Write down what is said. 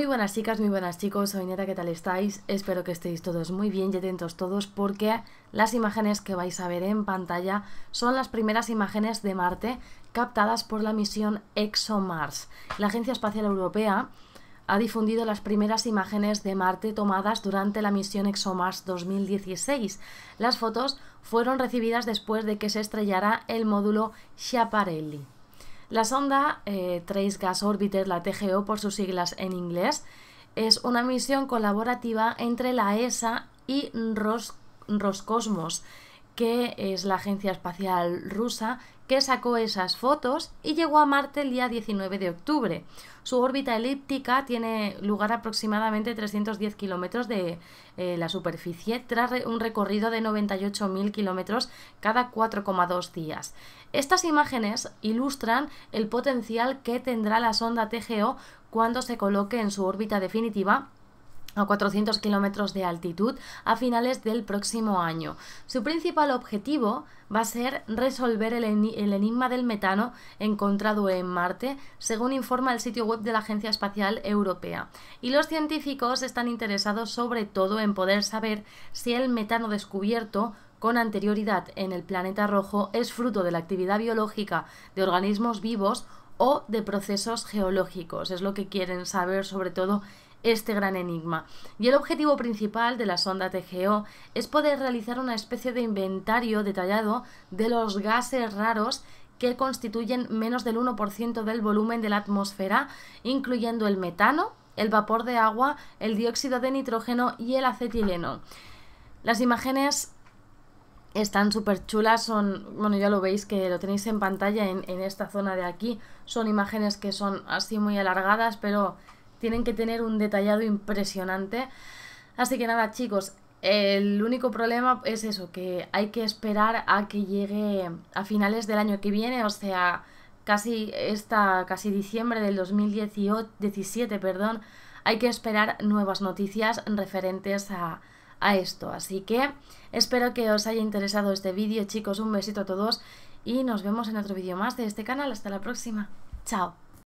Muy buenas chicas, muy buenas chicos, soy Neta, ¿qué tal estáis? Espero que estéis todos muy bien y atentos todos porque las imágenes que vais a ver en pantalla son las primeras imágenes de Marte captadas por la misión ExoMars. La Agencia Espacial Europea ha difundido las primeras imágenes de Marte tomadas durante la misión ExoMars 2016. Las fotos fueron recibidas después de que se estrellara el módulo Schiaparelli. La sonda eh, Trace Gas Orbiter, la TGO por sus siglas en inglés, es una misión colaborativa entre la ESA y Roscosmos que es la Agencia Espacial Rusa, que sacó esas fotos y llegó a Marte el día 19 de octubre. Su órbita elíptica tiene lugar aproximadamente 310 kilómetros de eh, la superficie, tras un recorrido de 98.000 kilómetros cada 4,2 días. Estas imágenes ilustran el potencial que tendrá la sonda TGO cuando se coloque en su órbita definitiva a 400 kilómetros de altitud a finales del próximo año. Su principal objetivo va a ser resolver el, el, enigma del metano encontrado en Marte, según informa el sitio web de la Agencia Espacial Europea. Y los científicos están interesados sobre todo en poder saber si el metano descubierto con anterioridad en el planeta rojo es fruto de la actividad biológica de organismos vivos o de procesos geológicos. Es lo que quieren saber sobre todo este gran enigma. Y el objetivo principal de la sonda TGO es poder realizar una especie de inventario detallado de los gases raros que constituyen menos del 1% del volumen de la atmósfera, incluyendo el metano, el vapor de agua, el dióxido de nitrógeno y el acetileno. Las imágenes están súper chulas, son, bueno, ya lo veis que lo tenéis en pantalla en, en esta zona de aquí, son imágenes que son así muy alargadas, pero tienen que tener un detallado impresionante. Así que nada, chicos, el único problema es eso, que hay que esperar a que llegue a finales del año que viene, o sea, casi esta casi diciembre del 2017, perdón, hay que esperar nuevas noticias referentes a, a esto. Así que espero que os haya interesado este vídeo, chicos, un besito a todos y nos vemos en otro vídeo más de este canal. Hasta la próxima. Chao.